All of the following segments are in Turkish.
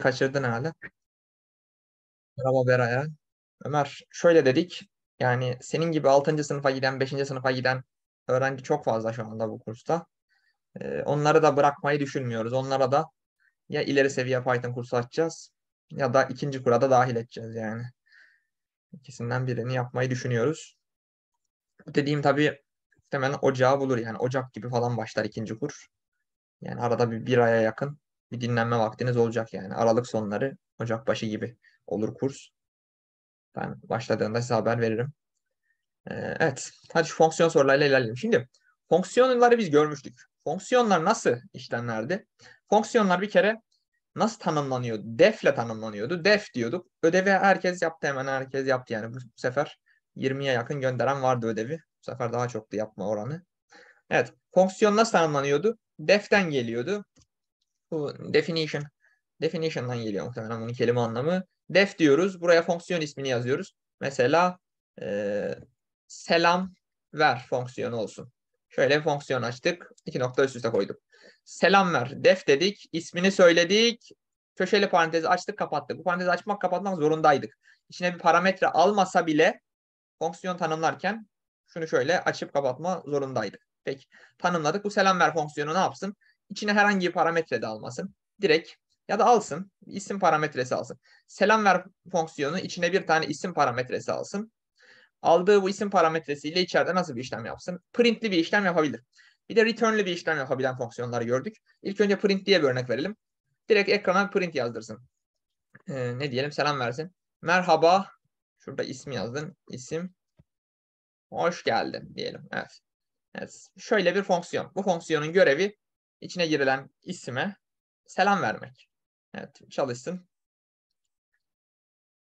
kaçırdın hala. Merhaba Bera'ya. Ömer şöyle dedik. Yani senin gibi 6. sınıfa giden, 5. sınıfa giden öğrenci çok fazla şu anda bu kursta. Ee, onları da bırakmayı düşünmüyoruz. Onlara da ya ileri seviye Python kursu açacağız ya da ikinci kura da dahil edeceğiz yani. İkisinden birini yapmayı düşünüyoruz. dediğim tabii hemen ocağı bulur yani. Ocak gibi falan başlar ikinci kur. Yani arada bir, bir aya yakın bir dinlenme vaktiniz olacak yani. Aralık sonları Ocak başı gibi olur kurs. Ben başladığında size haber veririm. Ee, evet. Hadi şu fonksiyon sorularıyla ilerleyelim. Şimdi fonksiyonları biz görmüştük. Fonksiyonlar nasıl işlemlerdi? Fonksiyonlar bir kere nasıl tanımlanıyordu? Def'le tanımlanıyordu. Def diyorduk. Ödevi herkes yaptı hemen herkes yaptı yani. Bu, bu sefer 20'ye yakın gönderen vardı ödevi. Bu sefer daha çoktu yapma oranı. Evet. Fonksiyon nasıl tanımlanıyordu? Def'ten geliyordu. Bu definition. Definition'dan geliyor muhtemelen bunun kelime anlamı. Def diyoruz. Buraya fonksiyon ismini yazıyoruz. Mesela e, selam ver fonksiyonu olsun. Şöyle bir fonksiyon açtık. İki nokta üst üste koyduk. Selam ver. Def dedik. İsmini söyledik. Köşeli parantezi açtık kapattık. Bu parantezi açmak kapatmak zorundaydık. İçine bir parametre almasa bile fonksiyon tanımlarken şunu şöyle açıp kapatma zorundaydık. Peki tanımladık. Bu selam ver fonksiyonu ne yapsın? İçine herhangi bir parametre de almasın. Direkt ya da alsın isim parametresi alsın. Selam ver fonksiyonu içine bir tane isim parametresi alsın. Aldığı bu isim parametresiyle içeride nasıl bir işlem yapsın? Printli bir işlem yapabilir. Bir de return'li bir işlem yapabilen fonksiyonları gördük. İlk önce print diye bir örnek verelim. Direkt ekrana print yazdırsın. Ee, ne diyelim selam versin. Merhaba. Şurada ismi yazdın. İsim. Hoş geldin diyelim. Evet. evet. Şöyle bir fonksiyon. Bu fonksiyonun görevi içine girilen isime selam vermek. Evet çalışsın.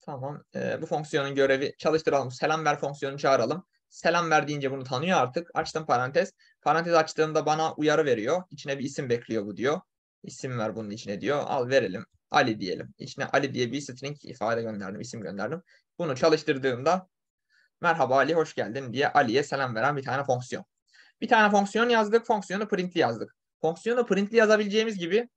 Tamam. E, bu fonksiyonun görevi çalıştıralım. Selam ver fonksiyonu çağıralım. Selam ver deyince bunu tanıyor artık. Açtım parantez. Parantez açtığımda bana uyarı veriyor. İçine bir isim bekliyor bu diyor. İsim ver bunun içine diyor. Al verelim. Ali diyelim. İçine Ali diye bir string ifade gönderdim. isim gönderdim. Bunu çalıştırdığımda merhaba Ali hoş geldin diye Ali'ye selam veren bir tane fonksiyon. Bir tane fonksiyon yazdık. Fonksiyonu printli yazdık fonksiyona printli yazabileceğimiz gibi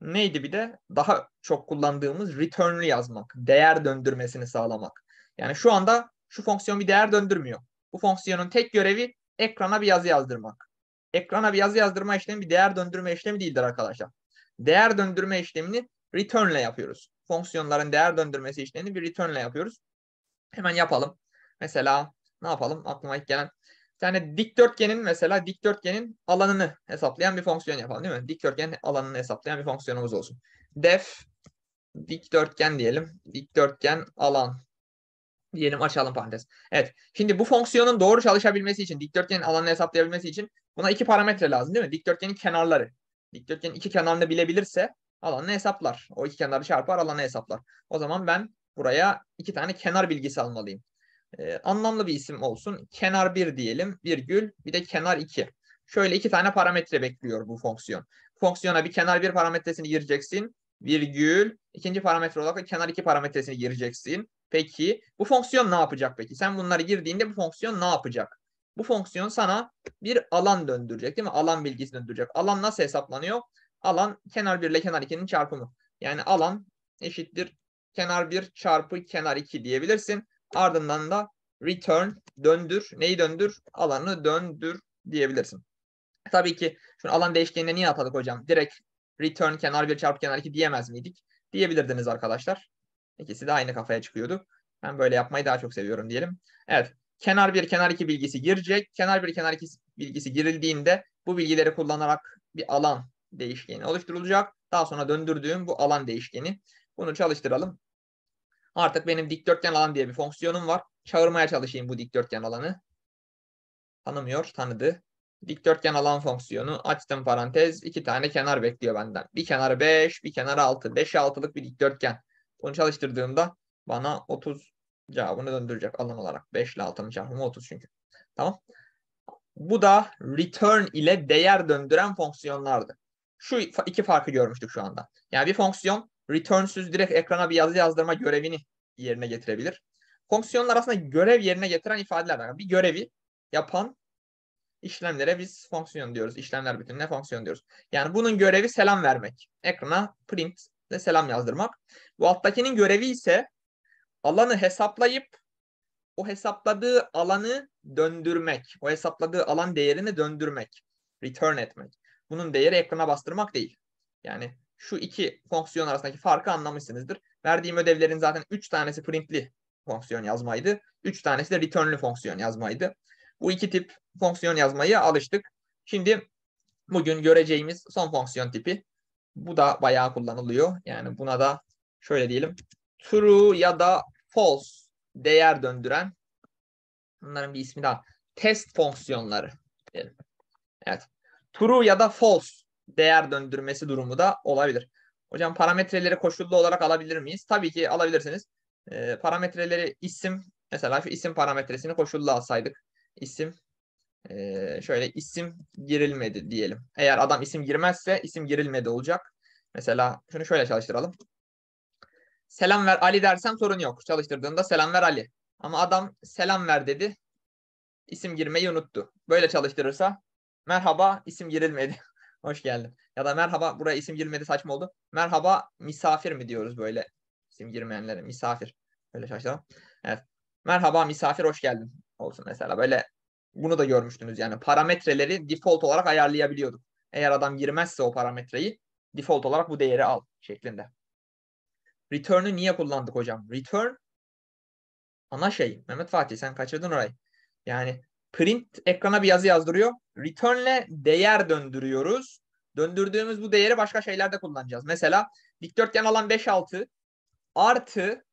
neydi bir de daha çok kullandığımız return'lü yazmak, değer döndürmesini sağlamak. Yani şu anda şu fonksiyon bir değer döndürmüyor. Bu fonksiyonun tek görevi ekrana bir yazı yazdırmak. Ekrana bir yazı yazdırma işlemi bir değer döndürme işlemi değildir arkadaşlar. Değer döndürme işlemini returnle yapıyoruz. Fonksiyonların değer döndürmesi işlemini bir returnle yapıyoruz. Hemen yapalım. Mesela ne yapalım? Aklıma ilk gelen tane dikdörtgenin mesela dikdörtgenin alanını hesaplayan bir fonksiyon yapalım değil mi? Dikdörtgen alanını hesaplayan bir fonksiyonumuz olsun. Def dikdörtgen diyelim. Dikdörtgen alan diyelim açalım parantez. Evet. Şimdi bu fonksiyonun doğru çalışabilmesi için dikdörtgenin alanını hesaplayabilmesi için buna iki parametre lazım değil mi? Dikdörtgenin kenarları. Dikdörtgenin iki kenarını bilebilirse alanını hesaplar. O iki kenarı çarpar alanı hesaplar. O zaman ben buraya iki tane kenar bilgisi almalıyım e, anlamlı bir isim olsun. Kenar 1 diyelim virgül bir de kenar 2. Şöyle iki tane parametre bekliyor bu fonksiyon. Fonksiyona bir kenar 1 parametresini gireceksin virgül ikinci parametre olarak kenar 2 parametresini gireceksin. Peki bu fonksiyon ne yapacak peki? Sen bunları girdiğinde bu fonksiyon ne yapacak? Bu fonksiyon sana bir alan döndürecek değil mi? Alan bilgisi döndürecek. Alan nasıl hesaplanıyor? Alan kenar 1 ile kenar 2'nin çarpımı. Yani alan eşittir kenar 1 çarpı kenar 2 diyebilirsin. Ardından da return, döndür. Neyi döndür? Alanı döndür diyebilirsin. Tabii ki şu alan değişkenine niye atadık hocam? Direkt return kenar 1 çarpı kenar 2 diyemez miydik? Diyebilirdiniz arkadaşlar. İkisi de aynı kafaya çıkıyordu. Ben böyle yapmayı daha çok seviyorum diyelim. Evet. Kenar 1, kenar 2 bilgisi girecek. Kenar 1, kenar 2 bilgisi girildiğinde bu bilgileri kullanarak bir alan değişkeni oluşturulacak. Daha sonra döndürdüğüm bu alan değişkeni. Bunu çalıştıralım. Artık benim dikdörtgen alan diye bir fonksiyonum var. Çağırmaya çalışayım bu dikdörtgen alanı. Tanımıyor, tanıdı. Dikdörtgen alan fonksiyonu açtım parantez. iki tane kenar bekliyor benden. Bir kenarı 5, bir kenarı 6. 5'e 6'lık bir dikdörtgen. Bunu çalıştırdığımda bana 30 cevabını döndürecek alan olarak. 5 ile 6'nın çarpımı 30 çünkü. Tamam. Bu da return ile değer döndüren fonksiyonlardı. Şu iki farkı görmüştük şu anda. Yani bir fonksiyon Return'süz direkt ekrana bir yazı yazdırma görevini yerine getirebilir. Fonksiyonlar aslında görev yerine getiren ifadeler. Bir görevi yapan işlemlere biz fonksiyon diyoruz. İşlemler bütününe fonksiyon diyoruz. Yani bunun görevi selam vermek. Ekrana print ve selam yazdırmak. Bu alttakinin görevi ise alanı hesaplayıp o hesapladığı alanı döndürmek. O hesapladığı alan değerini döndürmek. Return etmek. Bunun değeri ekrana bastırmak değil. Yani şu iki fonksiyon arasındaki farkı anlamışsınızdır. Verdiğim ödevlerin zaten 3 tanesi printli fonksiyon yazmaydı. 3 tanesi de return'lü fonksiyon yazmaydı. Bu iki tip fonksiyon yazmaya alıştık. Şimdi bugün göreceğimiz son fonksiyon tipi. Bu da bayağı kullanılıyor. Yani buna da şöyle diyelim. True ya da false değer döndüren bunların bir ismi daha. Test fonksiyonları diyelim. Evet. True ya da false değer döndürmesi durumu da olabilir. Hocam parametreleri koşullu olarak alabilir miyiz? Tabii ki alabilirsiniz. E, parametreleri isim mesela şu isim parametresini koşullu alsaydık. isim e, şöyle isim girilmedi diyelim. Eğer adam isim girmezse isim girilmedi olacak. Mesela şunu şöyle çalıştıralım. Selam ver Ali dersem sorun yok. Çalıştırdığında selam ver Ali. Ama adam selam ver dedi. İsim girmeyi unuttu. Böyle çalıştırırsa merhaba isim girilmedi. Hoş geldin. Ya da merhaba buraya isim girmedi saçma oldu. Merhaba misafir mi diyoruz böyle isim girmeyenlere misafir. Böyle şaşırdım. Evet. Merhaba misafir hoş geldin olsun mesela. Böyle bunu da görmüştünüz yani parametreleri default olarak ayarlayabiliyorduk. Eğer adam girmezse o parametreyi default olarak bu değeri al şeklinde. Return'ü niye kullandık hocam? Return ana şey. Mehmet Fatih sen kaçırdın orayı. Yani print ekrana bir yazı yazdırıyor return'le değer döndürüyoruz. Döndürdüğümüz bu değeri başka şeylerde kullanacağız. Mesela dikdörtgen alan 5 6 artı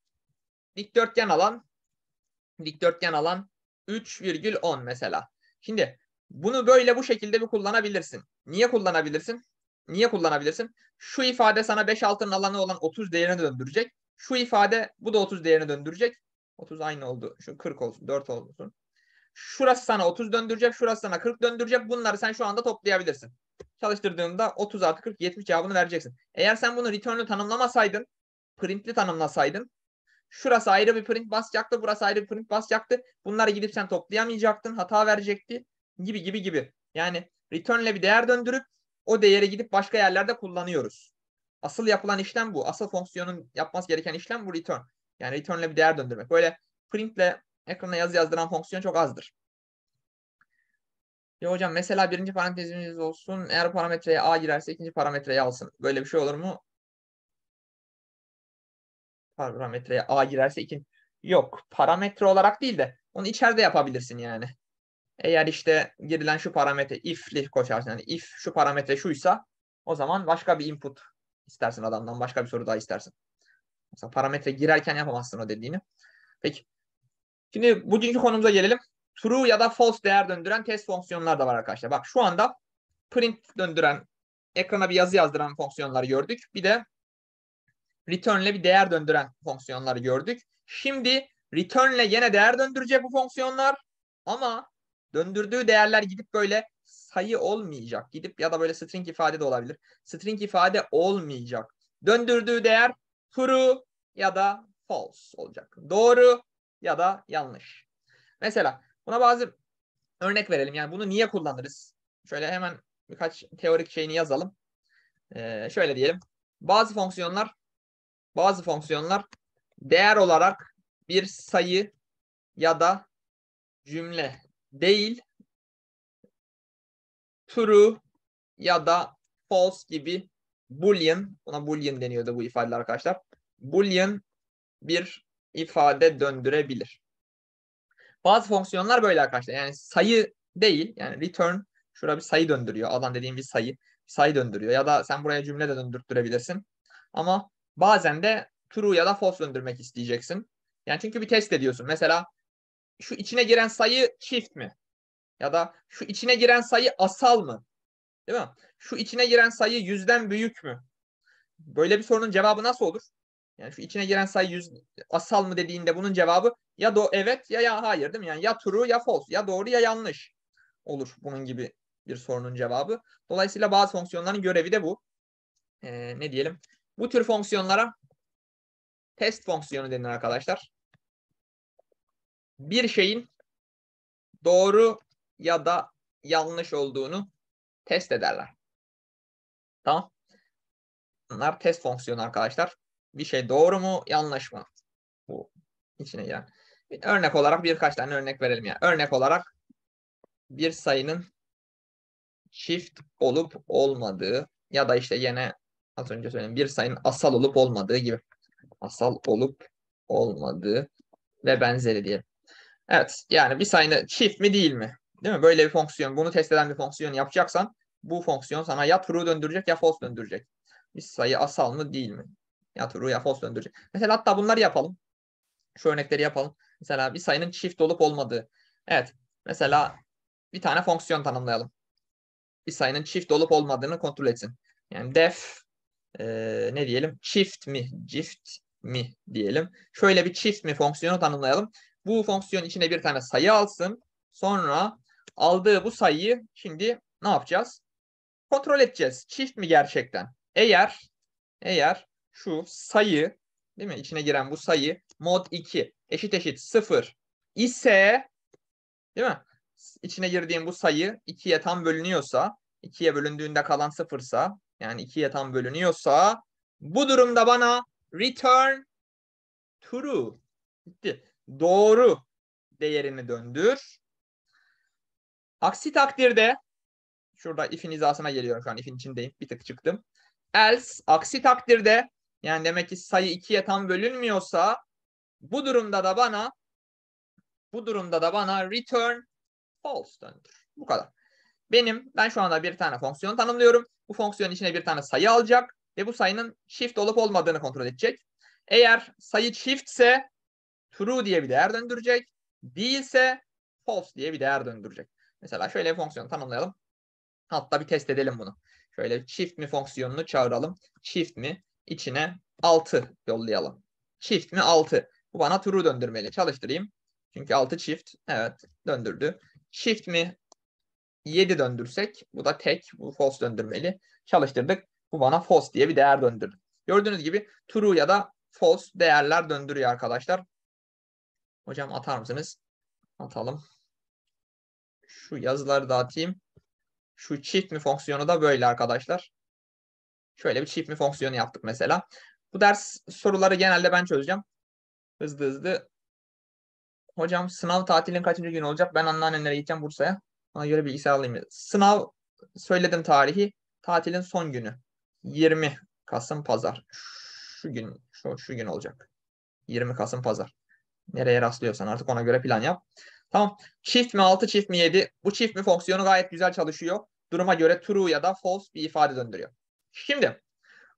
dikdörtgen alan dikdörtgen alan 3,10 mesela. Şimdi bunu böyle bu şekilde bir kullanabilirsin. Niye kullanabilirsin? Niye kullanabilirsin? Şu ifade sana 5 altının alanı olan 30 değerini döndürecek. Şu ifade bu da 30 değerini döndürecek. 30 aynı oldu. Şu 40 olsun, 4 olsun. Şurası sana 30 döndürecek, şurası sana 40 döndürecek. Bunları sen şu anda toplayabilirsin. Çalıştırdığında 30 artı 40 70 cevabını vereceksin. Eğer sen bunu return'ü tanımlamasaydın, print'li tanımlasaydın şurası ayrı bir print basacaktı, burası ayrı bir print basacaktı. Bunları gidip sen toplayamayacaktın, hata verecekti gibi gibi gibi. Yani return'le bir değer döndürüp o değeri gidip başka yerlerde kullanıyoruz. Asıl yapılan işlem bu. Asıl fonksiyonun yapması gereken işlem bu return. Yani return'le bir değer döndürmek. Böyle print'le ekrana yazı yazdıran fonksiyon çok azdır. Ya hocam mesela birinci parantezimiz olsun. Eğer parametreye A girerse ikinci parametreye alsın. Böyle bir şey olur mu? Parametreye A girerse ikinci. Yok. Parametre olarak değil de onu içeride yapabilirsin yani. Eğer işte girilen şu parametre if'li koşarsın. Yani if şu parametre şuysa o zaman başka bir input istersin adamdan. Başka bir soru daha istersin. Mesela parametre girerken yapamazsın o dediğini. Peki Şimdi bugünkü konumuza gelelim. True ya da false değer döndüren test fonksiyonlar da var arkadaşlar. Bak şu anda print döndüren, ekrana bir yazı yazdıran fonksiyonları gördük. Bir de return ile bir değer döndüren fonksiyonları gördük. Şimdi return ile yine değer döndürecek bu fonksiyonlar ama döndürdüğü değerler gidip böyle sayı olmayacak. Gidip ya da böyle string ifade de olabilir. String ifade olmayacak. Döndürdüğü değer true ya da false olacak. Doğru ya da yanlış. Mesela buna bazı örnek verelim. Yani bunu niye kullanırız? Şöyle hemen birkaç teorik şeyini yazalım. Ee, şöyle diyelim. Bazı fonksiyonlar bazı fonksiyonlar değer olarak bir sayı ya da cümle değil true ya da false gibi boolean buna boolean deniyordu bu ifadeler arkadaşlar. Boolean bir ifade döndürebilir. Bazı fonksiyonlar böyle arkadaşlar. Yani sayı değil. Yani return şurada bir sayı döndürüyor. Adam dediğim bir sayı. Bir sayı döndürüyor. Ya da sen buraya cümle de döndürttürebilirsin. Ama bazen de true ya da false döndürmek isteyeceksin. Yani çünkü bir test ediyorsun. Mesela şu içine giren sayı çift mi? Ya da şu içine giren sayı asal mı? Değil mi? Şu içine giren sayı yüzden büyük mü? Böyle bir sorunun cevabı nasıl olur? Yani şu içine giren sayı 100 asal mı dediğinde bunun cevabı ya do evet ya ya hayır değil mi? Yani ya true ya false ya doğru ya yanlış olur bunun gibi bir sorunun cevabı. Dolayısıyla bazı fonksiyonların görevi de bu. Ee, ne diyelim? Bu tür fonksiyonlara test fonksiyonu denir arkadaşlar. Bir şeyin doğru ya da yanlış olduğunu test ederler. Tamam. Bunlar test fonksiyonu arkadaşlar bir şey doğru mu yanlış mı? Bu içine giren. örnek olarak birkaç tane örnek verelim ya. Yani. Örnek olarak bir sayının çift olup olmadığı ya da işte yine az önce söyledim bir sayının asal olup olmadığı gibi. Asal olup olmadığı ve benzeri diyelim. Evet yani bir sayının çift mi değil mi? Değil mi? Böyle bir fonksiyon bunu test eden bir fonksiyon yapacaksan bu fonksiyon sana ya true döndürecek ya false döndürecek. Bir sayı asal mı değil mi? Ya Ruya Fos döndürücü. Mesela hatta bunları yapalım. Şu örnekleri yapalım. Mesela bir sayının çift olup olmadığı. Evet. Mesela bir tane fonksiyon tanımlayalım. Bir sayının çift olup olmadığını kontrol etsin. Yani def e, ne diyelim? Çift mi? Çift mi diyelim. Şöyle bir çift mi fonksiyonu tanımlayalım. Bu fonksiyon içine bir tane sayı alsın. Sonra aldığı bu sayıyı şimdi ne yapacağız? Kontrol edeceğiz. Çift mi gerçekten? Eğer eğer şu sayı değil mi? içine giren bu sayı mod 2 eşit eşit 0 ise değil mi? içine girdiğim bu sayı 2'ye tam bölünüyorsa 2'ye bölündüğünde kalan 0'sa yani 2'ye tam bölünüyorsa bu durumda bana return true gitti. Doğru değerini döndür. Aksi takdirde şurada if'in izasına geliyorum şu an if'in içindeyim. Bir tık çıktım. Else aksi takdirde yani demek ki sayı ikiye tam bölünmüyorsa bu durumda da bana bu durumda da bana return false döndür. Bu kadar. Benim ben şu anda bir tane fonksiyon tanımlıyorum. Bu fonksiyonun içine bir tane sayı alacak ve bu sayının shift olup olmadığını kontrol edecek. Eğer sayı çiftse true diye bir değer döndürecek. Değilse false diye bir değer döndürecek. Mesela şöyle bir fonksiyon tanımlayalım. Hatta bir test edelim bunu. Şöyle çift mi fonksiyonunu çağıralım. Çift mi içine 6 yollayalım. çift mi 6. Bu bana true döndürmeli. Çalıştırayım. Çünkü 6 çift. Evet döndürdü. Shift mi 7 döndürsek bu da tek. Bu false döndürmeli. Çalıştırdık. Bu bana false diye bir değer döndürdü. Gördüğünüz gibi true ya da false değerler döndürüyor arkadaşlar. Hocam atar mısınız? Atalım. Şu yazıları dağıtayım Şu çift mi fonksiyonu da böyle arkadaşlar. Şöyle bir çift mi fonksiyonu yaptık mesela. Bu ders soruları genelde ben çözeceğim. Hızlı hızlı. Hocam sınav tatilin kaçıncı günü olacak? Ben anneannemlere gideceğim Bursa'ya. Ona göre bilgisayar alayım. Sınav söyledim tarihi. Tatilin son günü. 20 Kasım Pazar. Şu gün şu, şu gün olacak. 20 Kasım Pazar. Nereye rastlıyorsan artık ona göre plan yap. Tamam. Çift mi 6 çift mi 7? Bu çift mi fonksiyonu gayet güzel çalışıyor. Duruma göre true ya da false bir ifade döndürüyor. Şimdi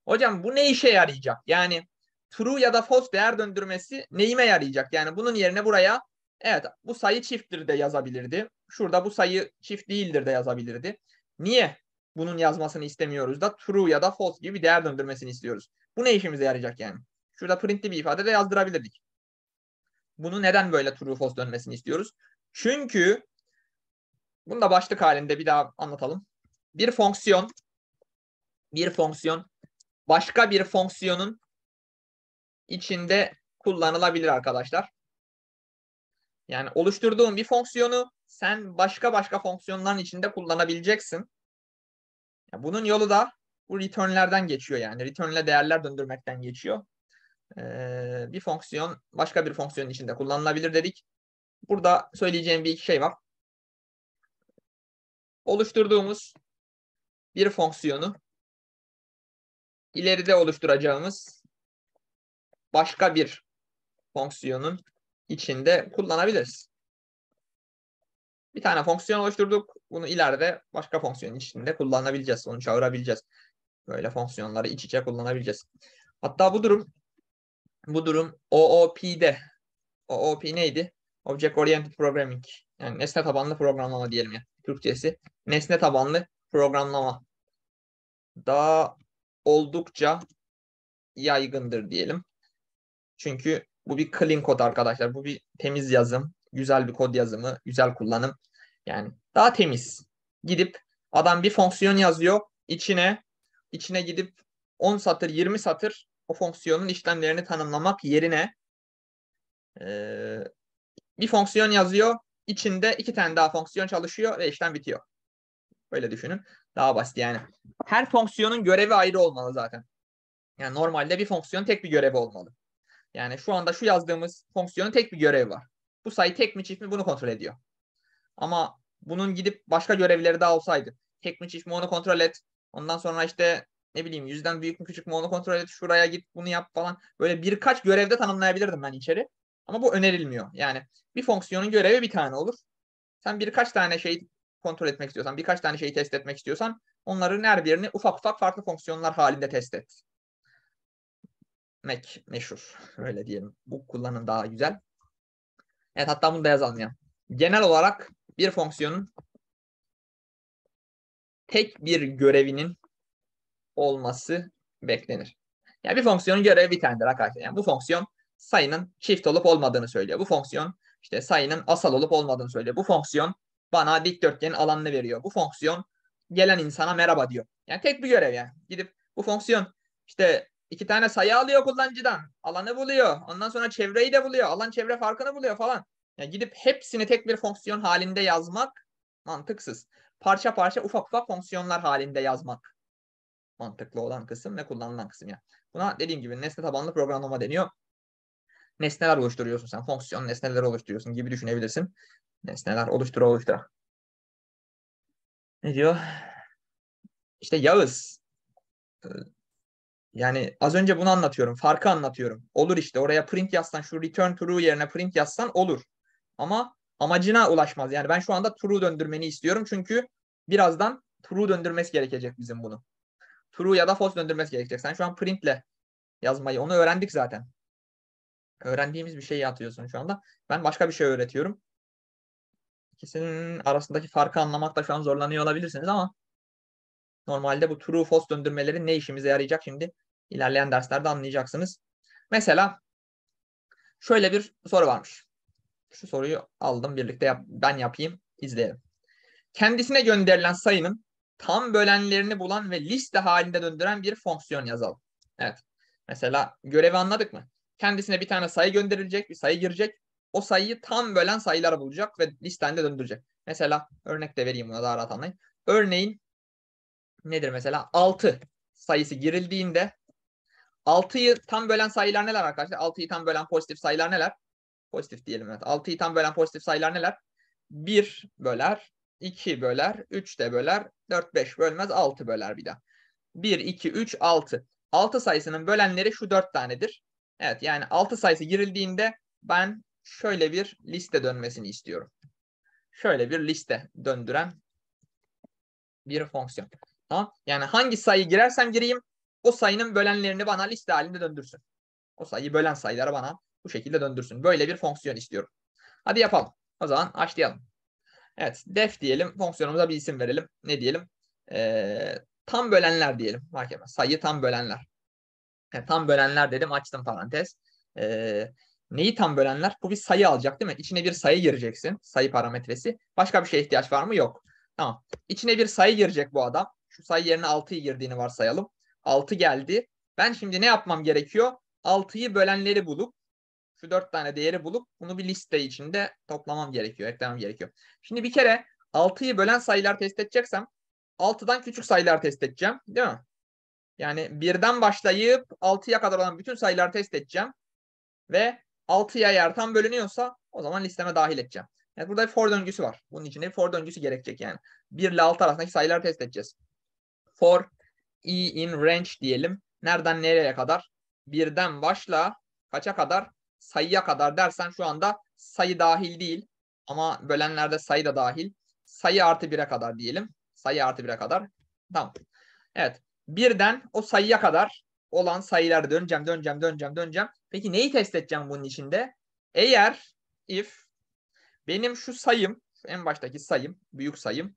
hocam bu ne işe yarayacak? Yani true ya da false değer döndürmesi neyime yarayacak? Yani bunun yerine buraya evet bu sayı çifttir de yazabilirdi. Şurada bu sayı çift değildir de yazabilirdi. Niye bunun yazmasını istemiyoruz da true ya da false gibi bir değer döndürmesini istiyoruz? Bu ne işimize yarayacak yani? Şurada printli bir ifade de yazdırabilirdik. Bunu neden böyle true false dönmesini istiyoruz? Çünkü bunu da başlık halinde bir daha anlatalım. Bir fonksiyon bir fonksiyon başka bir fonksiyonun içinde kullanılabilir arkadaşlar. Yani oluşturduğun bir fonksiyonu sen başka başka fonksiyonların içinde kullanabileceksin. Bunun yolu da bu return'lerden geçiyor yani. Return'le değerler döndürmekten geçiyor. Ee, bir fonksiyon başka bir fonksiyonun içinde kullanılabilir dedik. Burada söyleyeceğim bir iki şey var. Oluşturduğumuz bir fonksiyonu ileride oluşturacağımız başka bir fonksiyonun içinde kullanabiliriz. Bir tane fonksiyon oluşturduk. Bunu ileride başka fonksiyonun içinde kullanabileceğiz. Onu çağırabileceğiz. Böyle fonksiyonları iç içe kullanabileceğiz. Hatta bu durum bu durum OOP'de OOP neydi? Object Oriented Programming. Yani nesne tabanlı programlama diyelim ya. Türkçesi. Nesne tabanlı programlama. Daha oldukça yaygındır diyelim. Çünkü bu bir clean kod arkadaşlar. Bu bir temiz yazım. Güzel bir kod yazımı. Güzel kullanım. Yani daha temiz. Gidip adam bir fonksiyon yazıyor. içine içine gidip 10 satır 20 satır o fonksiyonun işlemlerini tanımlamak yerine bir fonksiyon yazıyor. içinde iki tane daha fonksiyon çalışıyor ve işlem bitiyor. Böyle düşünün. Daha basit yani. Her fonksiyonun görevi ayrı olmalı zaten. Yani normalde bir fonksiyon tek bir görevi olmalı. Yani şu anda şu yazdığımız fonksiyonun tek bir görevi var. Bu sayı tek mi çift mi bunu kontrol ediyor. Ama bunun gidip başka görevleri daha olsaydı. Tek mi çift mi onu kontrol et. Ondan sonra işte ne bileyim yüzden büyük mü küçük mü onu kontrol et. Şuraya git bunu yap falan. Böyle birkaç görevde tanımlayabilirdim ben içeri. Ama bu önerilmiyor. Yani bir fonksiyonun görevi bir tane olur. Sen birkaç tane şey kontrol etmek istiyorsan, birkaç tane şeyi test etmek istiyorsan onların her birini ufak ufak farklı fonksiyonlar halinde test et. Mac meşhur. Öyle diyelim. Bu kullanın daha güzel. Evet hatta bunu da yazalım ya. Genel olarak bir fonksiyonun tek bir görevinin olması beklenir. Yani bir fonksiyonun görevi bir tanedir arkadaşlar. Yani bu fonksiyon sayının çift olup olmadığını söylüyor. Bu fonksiyon işte sayının asal olup olmadığını söylüyor. Bu fonksiyon bana dikdörtgenin alanını veriyor. Bu fonksiyon gelen insana merhaba diyor. Yani tek bir görev yani. Gidip bu fonksiyon işte iki tane sayı alıyor kullanıcıdan. Alanı buluyor. Ondan sonra çevreyi de buluyor. Alan çevre farkını buluyor falan. Yani gidip hepsini tek bir fonksiyon halinde yazmak mantıksız. Parça parça ufak ufak fonksiyonlar halinde yazmak mantıklı olan kısım ve kullanılan kısım yani. Buna dediğim gibi nesne tabanlı programlama deniyor. Nesneler oluşturuyorsun sen. Fonksiyon nesneler oluşturuyorsun gibi düşünebilirsin. Nesneler oluştura oluştura. Ne diyor? İşte Yağız. Ee, yani az önce bunu anlatıyorum. Farkı anlatıyorum. Olur işte oraya print yazsan şu return true yerine print yazsan olur. Ama amacına ulaşmaz. Yani ben şu anda true döndürmeni istiyorum. Çünkü birazdan true döndürmesi gerekecek bizim bunu. True ya da false döndürmesi gerekecek. Sen şu an printle yazmayı onu öğrendik zaten. Öğrendiğimiz bir şeyi atıyorsun şu anda. Ben başka bir şey öğretiyorum ikisinin arasındaki farkı anlamakta şu an zorlanıyor olabilirsiniz ama normalde bu true false döndürmeleri ne işimize yarayacak şimdi ilerleyen derslerde anlayacaksınız. Mesela şöyle bir soru varmış. Şu soruyu aldım birlikte yap ben yapayım izleyelim. Kendisine gönderilen sayının tam bölenlerini bulan ve liste halinde döndüren bir fonksiyon yazalım. Evet. Mesela görevi anladık mı? Kendisine bir tane sayı gönderilecek, bir sayı girecek o sayıyı tam bölen sayılar bulacak ve listende döndürecek. Mesela örnek de vereyim buna daha rahat anlayın. Örneğin nedir mesela? 6 sayısı girildiğinde 6'yı tam bölen sayılar neler arkadaşlar? 6'yı tam bölen pozitif sayılar neler? Pozitif diyelim. Evet. 6'yı tam bölen pozitif sayılar neler? 1 böler, 2 böler, 3 de böler, 4, 5 bölmez, 6 böler bir daha. 1, 2, 3, 6. 6 sayısının bölenleri şu 4 tanedir. Evet yani 6 sayısı girildiğinde ben şöyle bir liste dönmesini istiyorum. Şöyle bir liste döndüren bir fonksiyon. Tamam. Yani hangi sayı girersem gireyim o sayının bölenlerini bana liste halinde döndürsün. O sayıyı bölen sayıları bana bu şekilde döndürsün. Böyle bir fonksiyon istiyorum. Hadi yapalım. O zaman açlayalım. Evet def diyelim. Fonksiyonumuza bir isim verelim. Ne diyelim? Ee, tam bölenler diyelim. Fark etmez. Sayı tam bölenler. Yani tam bölenler dedim. Açtım parantez. Ee, Neyi tam bölenler? Bu bir sayı alacak değil mi? İçine bir sayı gireceksin. Sayı parametresi. Başka bir şeye ihtiyaç var mı? Yok. Tamam. İçine bir sayı girecek bu adam. Şu sayı yerine 6'yı girdiğini varsayalım. 6 geldi. Ben şimdi ne yapmam gerekiyor? 6'yı bölenleri bulup şu 4 tane değeri bulup bunu bir liste içinde toplamam gerekiyor. Eklemem gerekiyor. Şimdi bir kere 6'yı bölen sayılar test edeceksem 6'dan küçük sayılar test edeceğim. Değil mi? Yani 1'den başlayıp 6'ya kadar olan bütün sayıları test edeceğim. Ve 6'ya tam bölünüyorsa o zaman listeme dahil edeceğim. Yani burada bir for döngüsü var. Bunun için bir for döngüsü gerekecek yani. 1 ile 6 arasındaki sayıları test edeceğiz. For i in range diyelim. Nereden nereye kadar? Birden başla kaça kadar? Sayıya kadar dersen şu anda sayı dahil değil. Ama bölenlerde sayı da dahil. Sayı artı 1'e kadar diyelim. Sayı artı 1'e kadar. Tamam. Evet. Birden o sayıya kadar olan sayılar döneceğim, döneceğim, döneceğim, döneceğim. Peki neyi test edeceğim bunun içinde? Eğer if benim şu sayım, en baştaki sayım, büyük sayım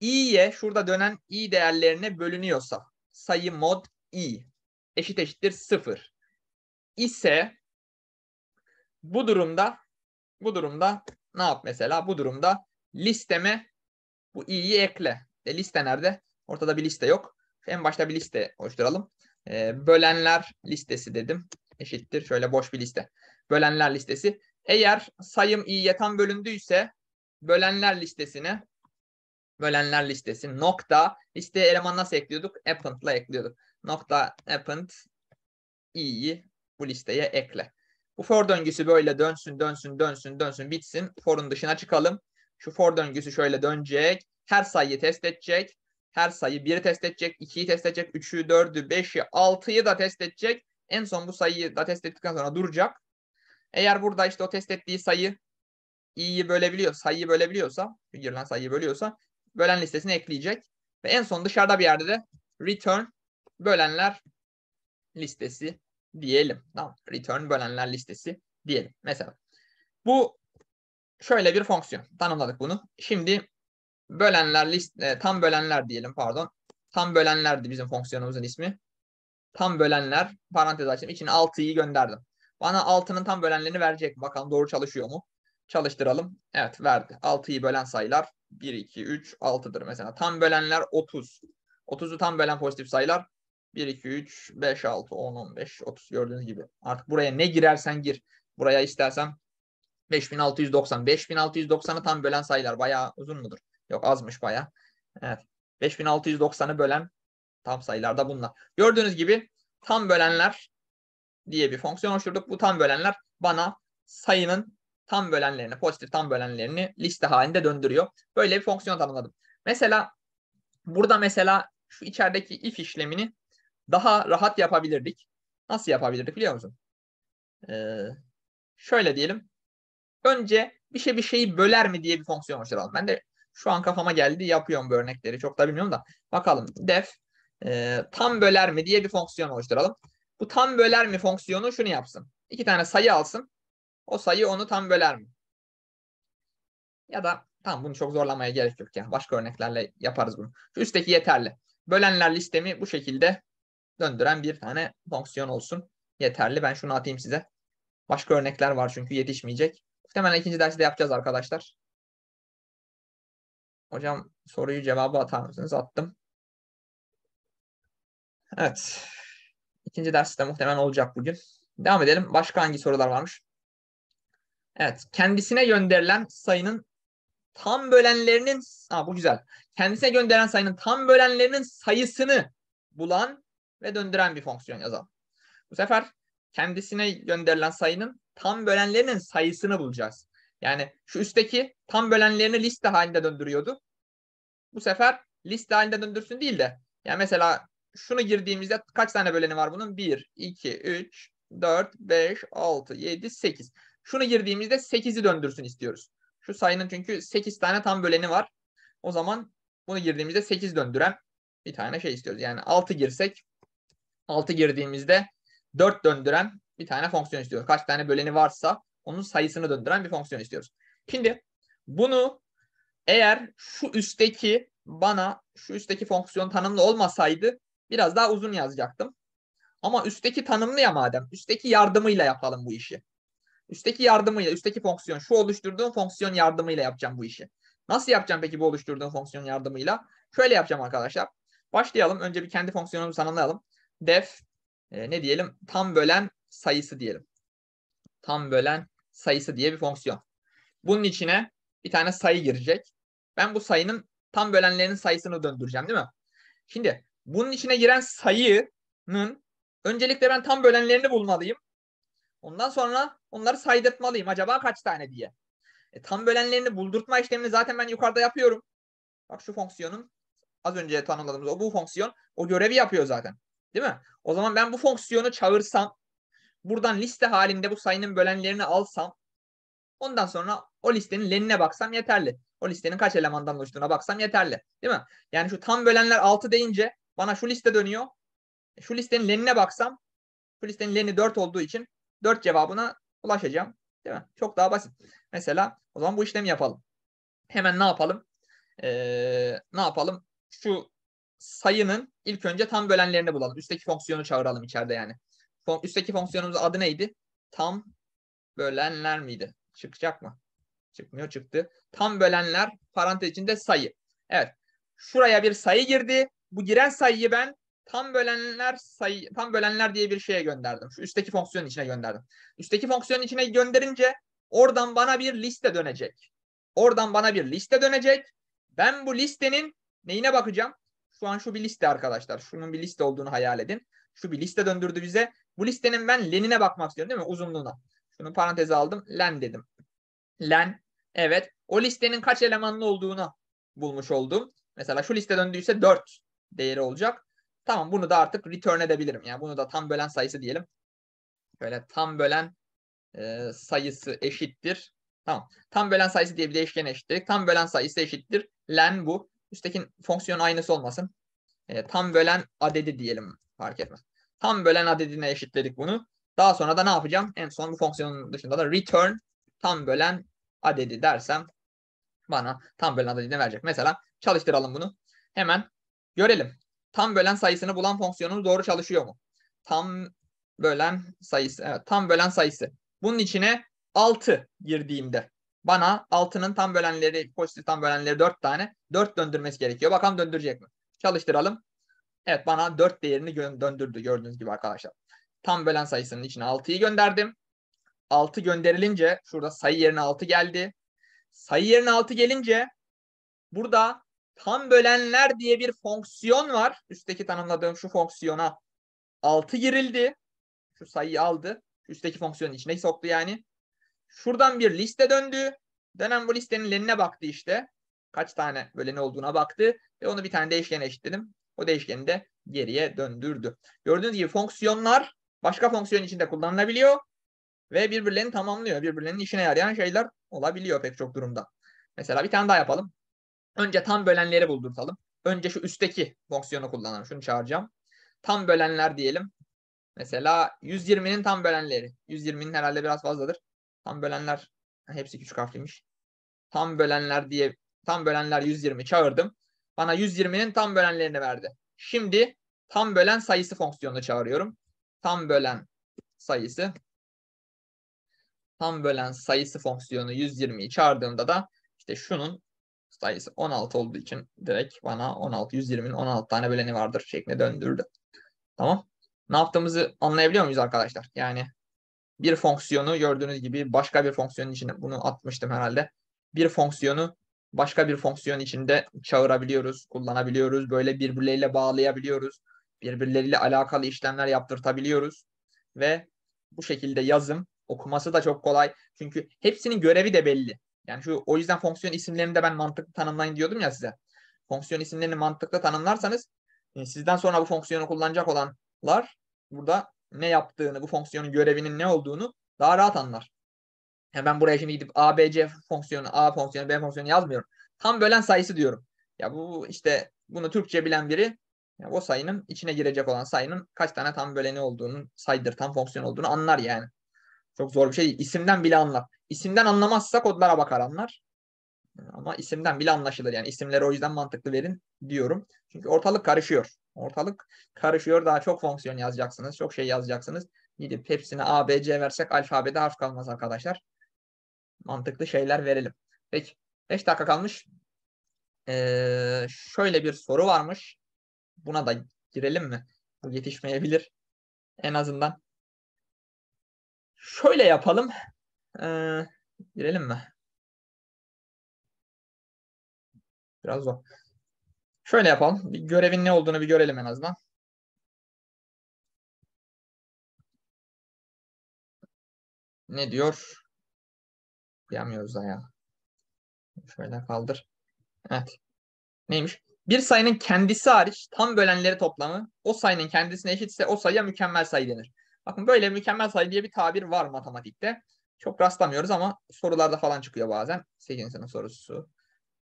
i'ye şurada dönen i değerlerine bölünüyorsa sayı mod i eşit eşittir 0 ise bu durumda bu durumda ne yap mesela? Bu durumda listeme bu i'yi ekle. E liste nerede? Ortada bir liste yok en başta bir liste oluşturalım. E, bölenler listesi dedim. Eşittir şöyle boş bir liste. Bölenler listesi. Eğer sayım i'ye yatan bölündüyse bölenler listesine bölenler listesi nokta listeye eleman nasıl ekliyorduk? Append ile ekliyorduk. Nokta append i'yi bu listeye ekle. Bu for döngüsü böyle dönsün, dönsün, dönsün, dönsün, bitsin. For'un dışına çıkalım. Şu for döngüsü şöyle dönecek. Her sayıyı test edecek her sayı 1'i test edecek, 2'yi test edecek, 3'ü, 4'ü, 5'i, 6'yı da test edecek. En son bu sayıyı da test ettikten sonra duracak. Eğer burada işte o test ettiği sayı i'yi bölebiliyor, sayıyı bölebiliyorsa, girilen sayıyı bölüyorsa bölen listesine ekleyecek. Ve en son dışarıda bir yerde de return bölenler listesi diyelim. Tamam. Return bölenler listesi diyelim. Mesela bu şöyle bir fonksiyon. Tanımladık bunu. Şimdi bölenler list, e, tam bölenler diyelim pardon. Tam bölenlerdi bizim fonksiyonumuzun ismi. Tam bölenler parantez açtım. İçine 6'yı gönderdim. Bana 6'nın tam bölenlerini verecek. Bakalım doğru çalışıyor mu? Çalıştıralım. Evet verdi. 6'yı bölen sayılar 1, 2, 3, 6'dır mesela. Tam bölenler 30. 30'u tam bölen pozitif sayılar 1, 2, 3, 5, 6, 10, 15, 30 gördüğünüz gibi. Artık buraya ne girersen gir. Buraya istersen 5690. 5690'ı tam bölen sayılar bayağı uzun mudur? Yok azmış baya. Evet. 5690'ı bölen tam sayılarda bunlar. Gördüğünüz gibi tam bölenler diye bir fonksiyon oluşturduk. Bu tam bölenler bana sayının tam bölenlerini, pozitif tam bölenlerini liste halinde döndürüyor. Böyle bir fonksiyon tanımladım. Mesela burada mesela şu içerideki if işlemini daha rahat yapabilirdik. Nasıl yapabilirdik biliyor musun? Ee, şöyle diyelim. Önce bir şey bir şeyi böler mi diye bir fonksiyon oluşturalım. Ben de şu an kafama geldi yapıyorum bu örnekleri. Çok da bilmiyorum da. Bakalım def e, tam böler mi diye bir fonksiyon oluşturalım. Bu tam böler mi fonksiyonu şunu yapsın. İki tane sayı alsın. O sayı onu tam böler mi? Ya da tamam bunu çok zorlamaya gerek yok ya. Başka örneklerle yaparız bunu. Şu üstteki yeterli. Bölenler listemi bu şekilde döndüren bir tane fonksiyon olsun. Yeterli. Ben şunu atayım size. Başka örnekler var çünkü yetişmeyecek. Muhtemelen ikinci derste de yapacağız arkadaşlar. Hocam soruyu cevabı atar mısınız? Attım. Evet. İkinci ders de muhtemelen olacak bugün. Devam edelim. Başka hangi sorular varmış? Evet. Kendisine gönderilen sayının tam bölenlerinin ha, bu güzel. Kendisine gönderilen sayının tam bölenlerinin sayısını bulan ve döndüren bir fonksiyon yazalım. Bu sefer kendisine gönderilen sayının tam bölenlerinin sayısını bulacağız. Yani şu üstteki tam bölenlerini liste halinde döndürüyordu. Bu sefer liste halinde döndürsün değil de. Yani mesela şunu girdiğimizde kaç tane böleni var bunun? 1, 2, 3, 4, 5, 6, 7, 8. Şunu girdiğimizde 8'i döndürsün istiyoruz. Şu sayının çünkü 8 tane tam böleni var. O zaman bunu girdiğimizde 8 döndüren bir tane şey istiyoruz. Yani 6 girsek 6 girdiğimizde 4 döndüren bir tane fonksiyon istiyoruz. Kaç tane böleni varsa onun sayısını döndüren bir fonksiyon istiyoruz. Şimdi bunu eğer şu üstteki bana şu üstteki fonksiyon tanımlı olmasaydı biraz daha uzun yazacaktım. Ama üstteki tanımlı ya madem. Üstteki yardımıyla yapalım bu işi. Üstteki yardımıyla, üstteki fonksiyon. Şu oluşturduğum fonksiyon yardımıyla yapacağım bu işi. Nasıl yapacağım peki bu oluşturduğum fonksiyon yardımıyla? Şöyle yapacağım arkadaşlar. Başlayalım. Önce bir kendi fonksiyonumuzu tanımlayalım. Def e, ne diyelim? Tam bölen sayısı diyelim. Tam bölen sayısı diye bir fonksiyon. Bunun içine bir tane sayı girecek. Ben bu sayının tam bölenlerinin sayısını döndüreceğim değil mi? Şimdi bunun içine giren sayının öncelikle ben tam bölenlerini bulmalıyım. Ondan sonra onları saydırtmalıyım. Acaba kaç tane diye. E, tam bölenlerini buldurtma işlemini zaten ben yukarıda yapıyorum. Bak şu fonksiyonun az önce tanımladığımız o bu fonksiyon o görevi yapıyor zaten. Değil mi? O zaman ben bu fonksiyonu çağırsam buradan liste halinde bu sayının bölenlerini alsam ondan sonra o listenin lenine baksam yeterli. O listenin kaç elemandan oluştuğuna baksam yeterli. Değil mi? Yani şu tam bölenler 6 deyince bana şu liste dönüyor. E, şu listenin lenine baksam şu listenin leni 4 olduğu için 4 cevabına ulaşacağım. Değil mi? Çok daha basit. Mesela o zaman bu işlemi yapalım. Hemen ne yapalım? Ee, ne yapalım? Şu sayının ilk önce tam bölenlerini bulalım. Üstteki fonksiyonu çağıralım içeride yani üstteki fonksiyonumuzun adı neydi? Tam bölenler miydi? Çıkacak mı? Çıkmıyor çıktı. Tam bölenler parantez içinde sayı. Evet. Şuraya bir sayı girdi. Bu giren sayıyı ben tam bölenler sayı tam bölenler diye bir şeye gönderdim. Şu üstteki fonksiyonun içine gönderdim. Üstteki fonksiyonun içine gönderince oradan bana bir liste dönecek. Oradan bana bir liste dönecek. Ben bu listenin neyine bakacağım? Şu an şu bir liste arkadaşlar. Şunun bir liste olduğunu hayal edin. Şu bir liste döndürdü bize. Bu listenin ben lenine bakmak istiyorum değil mi? Uzunluğuna. Şunu paranteze aldım. Len dedim. Len. Evet. O listenin kaç elemanlı olduğuna bulmuş oldum. Mesela şu liste döndüyse 4 değeri olacak. Tamam bunu da artık return edebilirim. Yani bunu da tam bölen sayısı diyelim. Böyle tam bölen e, sayısı eşittir. Tamam. Tam bölen sayısı diye bir değişken eşittir. Tam bölen sayısı eşittir. Len bu. Üsttekin fonksiyon aynısı olmasın. E, tam bölen adedi diyelim fark etmez. Tam bölen adedine eşitledik bunu. Daha sonra da ne yapacağım? En son bu fonksiyonun dışında da return tam bölen adedi dersem bana tam bölen adedini verecek. Mesela çalıştıralım bunu. Hemen görelim. Tam bölen sayısını bulan fonksiyonumuz doğru çalışıyor mu? Tam bölen sayısı. Evet, tam bölen sayısı. Bunun içine 6 girdiğimde bana 6'nın tam bölenleri, pozitif tam bölenleri 4 tane. 4 döndürmesi gerekiyor. Bakalım döndürecek mi? Çalıştıralım. Evet bana 4 değerini döndürdü gördüğünüz gibi arkadaşlar. Tam bölen sayısının içine 6'yı gönderdim. 6 gönderilince şurada sayı yerine 6 geldi. Sayı yerine 6 gelince burada tam bölenler diye bir fonksiyon var. Üstteki tanımladığım şu fonksiyona 6 girildi. Şu sayıyı aldı. Üstteki fonksiyonun içine soktu yani. Şuradan bir liste döndü. Dönen bu listenin lenine baktı işte kaç tane böyle ne olduğuna baktı ve onu bir tane değişkene eşitledim. O değişkeni de geriye döndürdü. Gördüğünüz gibi fonksiyonlar başka fonksiyon içinde kullanılabiliyor ve birbirlerini tamamlıyor. Birbirlerinin işine yarayan şeyler olabiliyor pek çok durumda. Mesela bir tane daha yapalım. Önce tam bölenleri buldurtalım. Önce şu üstteki fonksiyonu kullanalım. Şunu çağıracağım. Tam bölenler diyelim. Mesela 120'nin tam bölenleri. 120'nin herhalde biraz fazladır. Tam bölenler hepsi küçük harfliymiş. Tam bölenler diye Tam bölenler 120 çağırdım. Bana 120'nin tam bölenlerini verdi. Şimdi tam bölen sayısı fonksiyonunu çağırıyorum. Tam bölen sayısı tam bölen sayısı fonksiyonu 120'yi çağırdığımda da işte şunun sayısı 16 olduğu için direkt bana 16 120'nin 16 tane böleni vardır şeklinde döndürdü. Tamam. Ne yaptığımızı anlayabiliyor muyuz arkadaşlar? Yani bir fonksiyonu gördüğünüz gibi başka bir fonksiyonun içine bunu atmıştım herhalde. Bir fonksiyonu başka bir fonksiyon içinde çağırabiliyoruz, kullanabiliyoruz. Böyle birbirleriyle bağlayabiliyoruz. Birbirleriyle alakalı işlemler yaptırtabiliyoruz. Ve bu şekilde yazım okuması da çok kolay. Çünkü hepsinin görevi de belli. Yani şu o yüzden fonksiyon isimlerini de ben mantıklı tanımlayın diyordum ya size. Fonksiyon isimlerini mantıklı tanımlarsanız e, sizden sonra bu fonksiyonu kullanacak olanlar burada ne yaptığını, bu fonksiyonun görevinin ne olduğunu daha rahat anlar. Yani ben buraya şimdi gidip A, B, C fonksiyonu, A fonksiyonu, B fonksiyonu yazmıyorum. Tam bölen sayısı diyorum. Ya bu işte bunu Türkçe bilen biri yani o sayının içine girecek olan sayının kaç tane tam böleni olduğunu, saydır, tam fonksiyon olduğunu anlar yani. Çok zor bir şey değil. İsimden bile anlar. İsimden anlamazsa kodlara bakar anlar. Ama isimden bile anlaşılır yani. isimleri o yüzden mantıklı verin diyorum. Çünkü ortalık karışıyor. Ortalık karışıyor. Daha çok fonksiyon yazacaksınız. Çok şey yazacaksınız. Gidip hepsine A, B, C versek alfabede harf kalmaz arkadaşlar mantıklı şeyler verelim. Peki 5 dakika kalmış. Ee, şöyle bir soru varmış. Buna da girelim mi? Bu yetişmeyebilir. En azından. Şöyle yapalım. Ee, girelim mi? Biraz zor. Şöyle yapalım. Bir görevin ne olduğunu bir görelim en azından. Ne diyor? Kıyamıyoruz ayağa. Şöyle kaldır. Evet. Neymiş? Bir sayının kendisi hariç tam bölenleri toplamı o sayının kendisine eşitse o sayıya mükemmel sayı denir. Bakın böyle mükemmel sayı diye bir tabir var matematikte. Çok rastlamıyoruz ama sorularda falan çıkıyor bazen. 8. sınıf sorusu.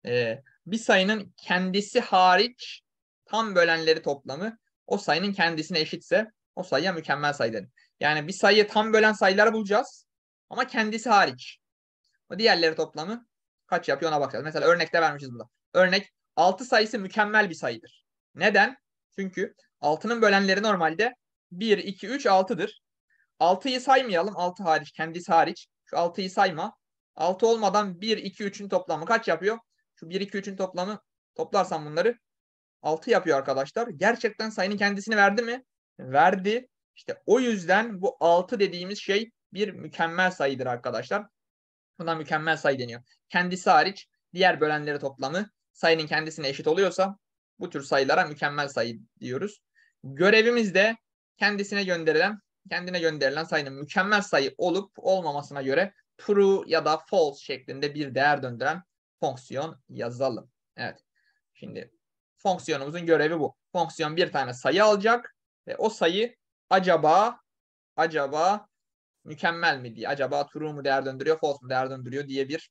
Ee, bir sayının kendisi hariç tam bölenleri toplamı o sayının kendisine eşitse o sayıya mükemmel sayı denir. Yani bir sayıyı tam bölen sayıları bulacağız ama kendisi hariç diğerleri toplamı kaç yapıyor ona bakacağız. Mesela örnekte vermişiz burada. Örnek 6 sayısı mükemmel bir sayıdır. Neden? Çünkü 6'nın bölenleri normalde 1, 2, 3, 6'dır. 6'yı saymayalım. 6 hariç, kendisi hariç. Şu 6'yı sayma. 6 olmadan 1, 2, 3'ün toplamı kaç yapıyor? Şu 1, 2, 3'ün toplamı toplarsam bunları 6 yapıyor arkadaşlar. Gerçekten sayının kendisini verdi mi? Verdi. İşte o yüzden bu 6 dediğimiz şey bir mükemmel sayıdır arkadaşlar. Buna mükemmel sayı deniyor. Kendisi hariç diğer bölenleri toplamı sayının kendisine eşit oluyorsa bu tür sayılara mükemmel sayı diyoruz. Görevimiz de kendisine gönderilen, kendine gönderilen sayının mükemmel sayı olup olmamasına göre true ya da false şeklinde bir değer döndüren fonksiyon yazalım. Evet. Şimdi fonksiyonumuzun görevi bu. Fonksiyon bir tane sayı alacak ve o sayı acaba acaba mükemmel mi diye acaba true mu değer döndürüyor false mu değer döndürüyor diye bir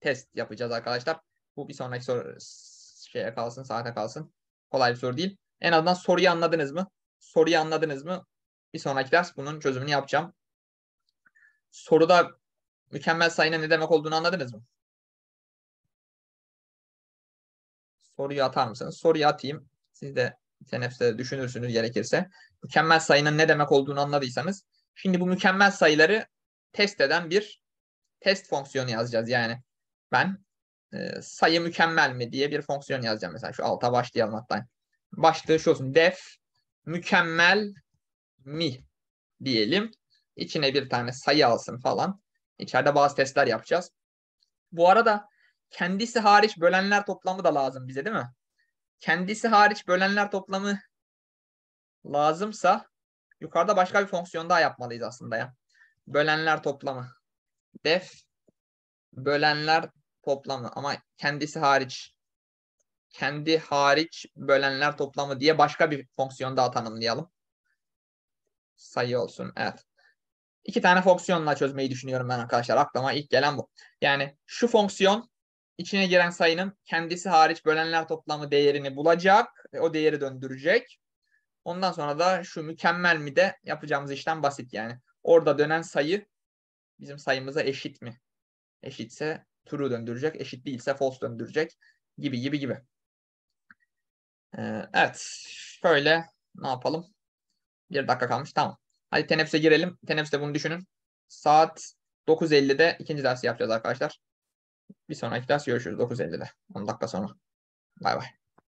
test yapacağız arkadaşlar. Bu bir sonraki soru şeye kalsın saate kalsın. Kolay bir soru değil. En azından soruyu anladınız mı? Soruyu anladınız mı? Bir sonraki ders bunun çözümünü yapacağım. Soruda mükemmel sayının ne demek olduğunu anladınız mı? Soruyu atar mısınız? Soruyu atayım. Siz de teneffüste düşünürsünüz gerekirse. Mükemmel sayının ne demek olduğunu anladıysanız Şimdi bu mükemmel sayıları test eden bir test fonksiyonu yazacağız. Yani ben e, sayı mükemmel mi diye bir fonksiyon yazacağım. Mesela şu alta başlayalım hatta. Başlığı şu olsun. Def mükemmel mi diyelim. İçine bir tane sayı alsın falan. İçeride bazı testler yapacağız. Bu arada kendisi hariç bölenler toplamı da lazım bize değil mi? Kendisi hariç bölenler toplamı lazımsa Yukarıda başka bir fonksiyon daha yapmalıyız aslında ya. Bölenler toplamı. Def bölenler toplamı ama kendisi hariç. Kendi hariç bölenler toplamı diye başka bir fonksiyon daha tanımlayalım. Sayı olsun. Evet. İki tane fonksiyonla çözmeyi düşünüyorum ben arkadaşlar. Aklıma ilk gelen bu. Yani şu fonksiyon içine giren sayının kendisi hariç bölenler toplamı değerini bulacak. E, o değeri döndürecek. Ondan sonra da şu mükemmel mi de yapacağımız işlem basit yani. Orada dönen sayı bizim sayımıza eşit mi? Eşitse true döndürecek, eşit değilse false döndürecek gibi gibi gibi. Ee, evet, şöyle ne yapalım? Bir dakika kalmış, tamam. Hadi teneffüse girelim. Teneffüste bunu düşünün. Saat 9.50'de ikinci dersi yapacağız arkadaşlar. Bir sonraki ders görüşürüz 9.50'de. 10 dakika sonra. Bay bay.